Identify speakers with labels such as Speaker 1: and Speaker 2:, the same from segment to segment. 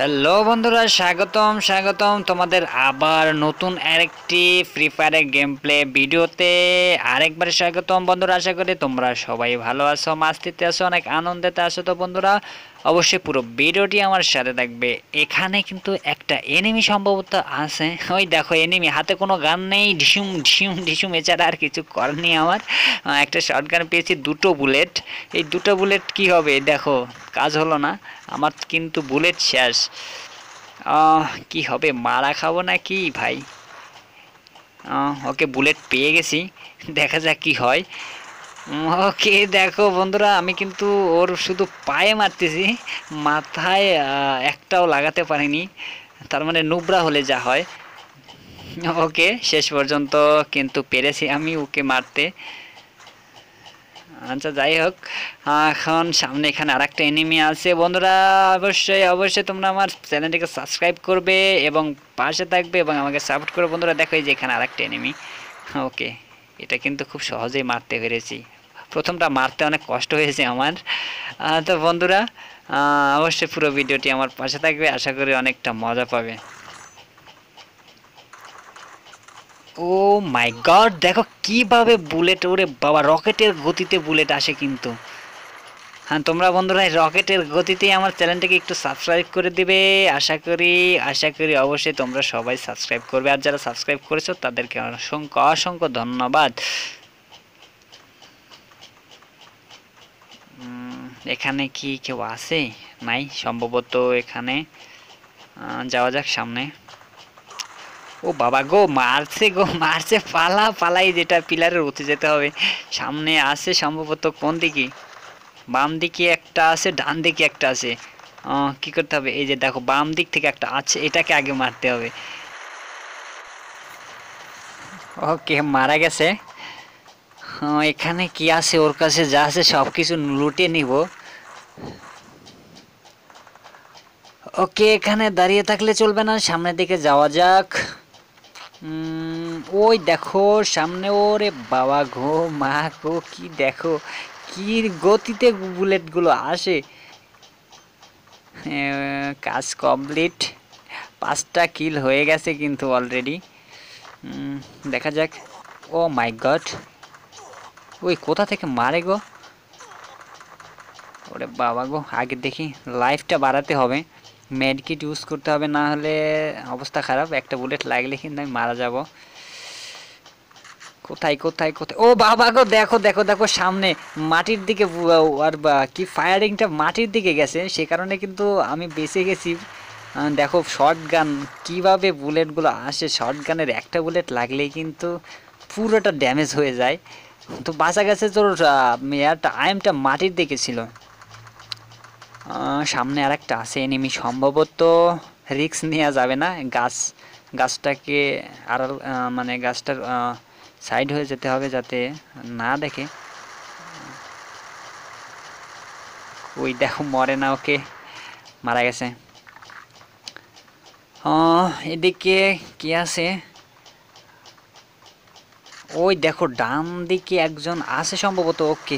Speaker 1: hello বন্ধুরা স্বাগতম স্বাগতম তোমাদের আবার নতুন আরেকটি ফ্রি ফায়ারের গেম প্লে ভিডিওতে আরেকবার স্বাগতম বন্ধুরা আশা করি তোমরা সবাই ভালো আছো মাস্তিতে আছো অনেক আনন্দেতে আসো তো বন্ধুরা অবশ্যই পুরো ভিডিওটি আমার সাথে থাকবে এখানে কিন্তু একটা এনিমি সম্ভবত আছে ওই দেখো এনিমি হাতে কোনো গান নেই ঢিসুম ঢিসুম ঢিসুম এছাড়া আর কিছু করেনি আমার একটা শর্ট গান পেয়েছি দুটো বুলেট এই দুটো বুলেট কি হবে দেখো কাজ হলো না আমার কিন্তু বুলেট শেষ কি হবে মারা খাবো না কি ভাই ওকে বুলেট পেয়ে গেছি দেখা যাক কি হয় ওকে দেখো বন্ধুরা আমি কিন্তু ওর শুধু পায়ে মারতেছি মাথায় একটাও লাগাতে পারিনি তার মানে নুবরা হলে যা হয় ওকে শেষ পর্যন্ত কিন্তু পেরেছি আমি ওকে মারতে আচ্ছা যাই হোক এখন সামনে এখানে আর একটা এনিমি আছে বন্ধুরা অবশ্যই অবশ্যই তোমরা আমার চ্যানেলটিকে সাবস্ক্রাইব করবে এবং পাশে থাকবে এবং আমাকে সাপোর্ট করবে বন্ধুরা দেখো যে এখানে আর একটা এনিমি ওকে এটা কিন্তু খুব সহজেই মারতে পেরেছি প্রথমটা মারতে অনেক কষ্ট হয়েছে আমার তো বন্ধুরা অবশ্যই পুরো ভিডিওটি আমার পাশে থাকবে আশা করি অনেকটা মজা পাবে ও মাই গড দেখো কিভাবে বুলেট ওরে বাবা রকেটের গতিতে বুলেট আসে কিন্তু হ্যাঁ তোমরা বন্ধুরা রকেটের গতিতে আমার চ্যানেলটাকে একটু সাবস্ক্রাইব করে দিবে আশা করি আশা করি অবশ্যই তোমরা সবাই সাবস্ক্রাইব করবে আর যারা সাবস্ক্রাইব করেছো তাদেরকে অসংখ্য অসংখ্য ধন্যবাদ এখানে কি কেউ আছে নাই সম্ভবত এখানে যাওয়া যাক সামনে ও বাবা গো মারছে গো মারছে পালা পালাই যেটা পিলারের উঠে যেতে হবে সামনে আছে সম্ভবত কোন দিকে বাম দিকে একটা আছে ডান দিকে একটা আছে কি করতে হবে এই যে দেখো বাম দিক থেকে একটা আছে এটাকে আগে মারতে হবে ওকে মারা গেছে এখানে কি আছে ওর কাছে যা আছে সব কিছু লুটে নিব ওকে এখানে দাঁড়িয়ে থাকলে চলবে না সামনের দিকে যাওয়া যাক ওই দেখো সামনে ওরে বাবা গো মা গো কি দেখো কি গতিতে বুলেটগুলো আসে হ্যাঁ, কাজ কমপ্লিট পাঁচটা কিল হয়ে গেছে কিন্তু অলরেডি দেখা যাক ও মাই গড ওই কোথা থেকে মারে গো ওরে বাবা গো আগে দেখি লাইফটা বাড়াতে হবে মেডকিট ইউজ করতে হবে না হলে অবস্থা খারাপ একটা বুলেট লাগলে কিন্তু আমি মারা যাব কোথায় কোথায় কোথায় ও বাবা গো দেখো দেখো দেখো সামনে মাটির দিকে আর কি ফায়ারিংটা মাটির দিকে গেছে সে কারণে কিন্তু আমি বেঁচে গেছি দেখো শর্ট গান কীভাবে বুলেটগুলো আসে শর্ট গানের একটা বুলেট লাগলেই কিন্তু পুরোটা ড্যামেজ হয়ে যায় তো বাঁচা গেছে তোর ইয়ারটা আইমটা মাটির দিকে ছিল সামনে আর একটা আছে এনিমি সম্ভবত রিক্স নেওয়া যাবে না গাছ গাছটাকে আর মানে গাছটার সাইড হয়ে যেতে হবে যাতে না দেখে ওই দেখো মরে না ওকে মারা গেছে এদিকে কি আছে ওই দেখো ডান দিকে একজন আছে সম্ভবত ওকে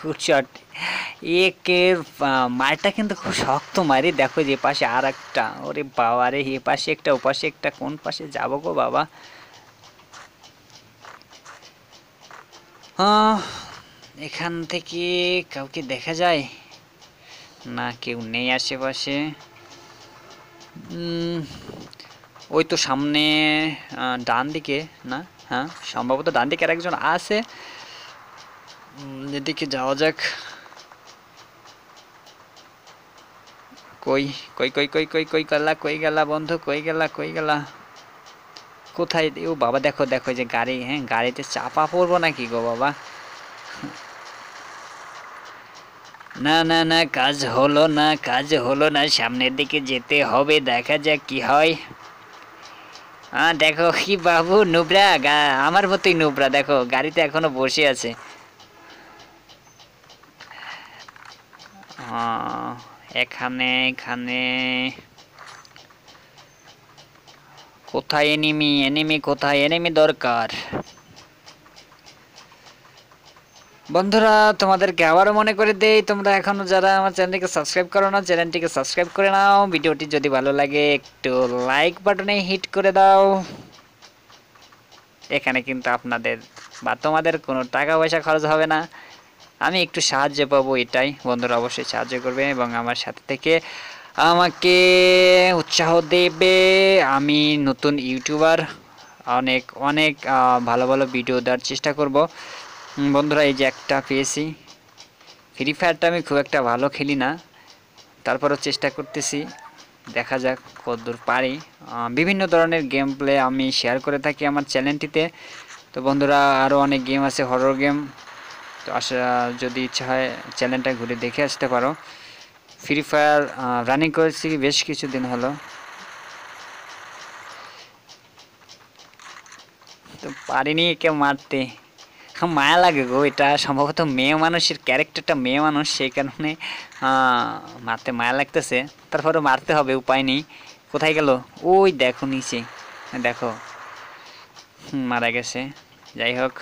Speaker 1: গুড শট একের মারটা কিন্তু খুব শক্ত মারি দেখো যে পাশে আর একটা ওরে বাবা রে এ পাশে একটা ওপাশে একটা কোন পাশে যাবো গো বাবা এখান থেকে কাউকে দেখা যায় না কেউ নেই আশেপাশে ওই তো সামনে ডান দিকে না হ্যাঁ সম্ভবত ডান দিকে আর একজন আছে এদিকে যাওয়া যাক কই কই কই কই কই কই গেলা কই গেলা বন্ধু কই গেলা কই গেলা কোথায় ও বাবা দেখো দেখো যে গাড়ি হ্যাঁ গাড়িতে চাপা পড়বো নাকি গো বাবা না না না কাজ হলো না কাজ হলো না সামনের দিকে যেতে হবে দেখা যাক কি হয় হ্যাঁ দেখো কি বাবু নুবরা আমার মতোই নুবরা দেখো গাড়িতে এখনো বসে আছে এখানে এখানে কোথায় এনিমি এনিমি কোথায় এনিমি দরকার বন্ধুরা তোমাদেরকে আবারও মনে করে দেই তোমরা এখনও যারা আমার চ্যানেলটিকে সাবস্ক্রাইব করো না চ্যানেলটিকে সাবস্ক্রাইব করে নাও ভিডিওটি যদি ভালো লাগে একটু লাইক বাটনে হিট করে দাও এখানে কিন্তু আপনাদের বা তোমাদের কোনো টাকা পয়সা খরচ হবে না আমি একটু সাহায্য পাবো এটাই বন্ধুরা অবশ্যই সাহায্য করবে এবং আমার সাথে থেকে আমাকে উৎসাহ দেবে আমি নতুন ইউটিউবার অনেক অনেক ভালো ভালো ভিডিও দেওয়ার চেষ্টা করব বন্ধুরা এই যে একটা পেয়েছি ফ্রি ফায়ারটা আমি খুব একটা ভালো খেলি না তারপরও চেষ্টা করতেছি দেখা যাক কতদূর পারি বিভিন্ন ধরনের গেম প্লে আমি শেয়ার করে থাকি আমার চ্যানেলটিতে তো বন্ধুরা আরও অনেক গেম আছে হরর গেম তো আসা যদি ইচ্ছা হয় চ্যানেলটা ঘুরে দেখে আসতে পারো ফ্রি ফায়ার রানিং করেছি বেশ কিছুদিন হলো তো পারিনি কেউ মারতে এখন মায়া লাগে গো এটা সম্ভবত মেয়ে মানুষের ক্যারেক্টারটা মেয়ে মানুষ সেই কারণে মারতে মায়া লাগতেছে তারপরে মারতে হবে উপায় নেই কোথায় গেল ওই দেখো নিচে দেখো মারা গেছে যাই হোক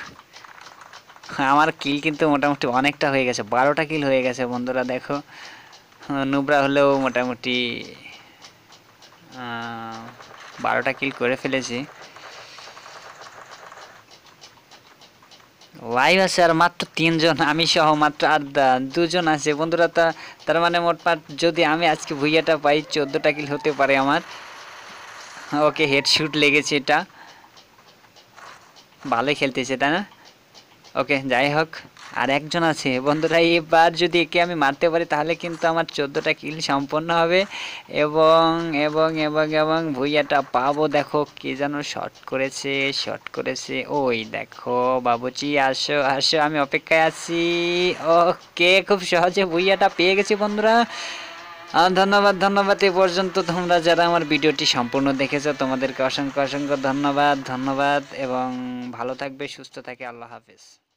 Speaker 1: আমার কিল কিন্তু মোটামুটি অনেকটা হয়ে গেছে বারোটা কিল হয়ে গেছে বন্ধুরা দেখো নুবরা হলেও মোটামুটি বারোটা কিল করে ফেলেছি লাইভ আছে আর মাত্র তিনজন আমি সহ মাত্র আড্ডা দুজন আছে বন্ধুরা তা তার মানে পাঁচ যদি আমি আজকে ভুইয়াটা পাই চোদ্দোটা কিল হতে পারে আমার ওকে হেডশুট লেগেছে এটা ভালোই খেলতেছে তাই না ওকে যাই হোক আর একজন আছে বন্ধুরা এবার যদি একে আমি মারতে পারি তাহলে কিন্তু আমার চোদ্দোটা কিল সম্পন্ন হবে এবং এবং এবং এবং ভুইয়াটা পাবো দেখো কে যেন শর্ট করেছে শর্ট করেছে ওই দেখো বাবুচি আসো আসো আমি অপেক্ষায় আছি ওকে খুব সহজে ভুইয়াটা পেয়ে গেছি বন্ধুরা ধন্যবাদ ধন্যবাদ এ পর্যন্ত তোমরা যারা আমার ভিডিওটি সম্পূর্ণ দেখেছো তোমাদেরকে অসংখ্য অসংখ্য ধন্যবাদ ধন্যবাদ এবং ভালো থাকবে সুস্থ থাকে আল্লাহ হাফিজ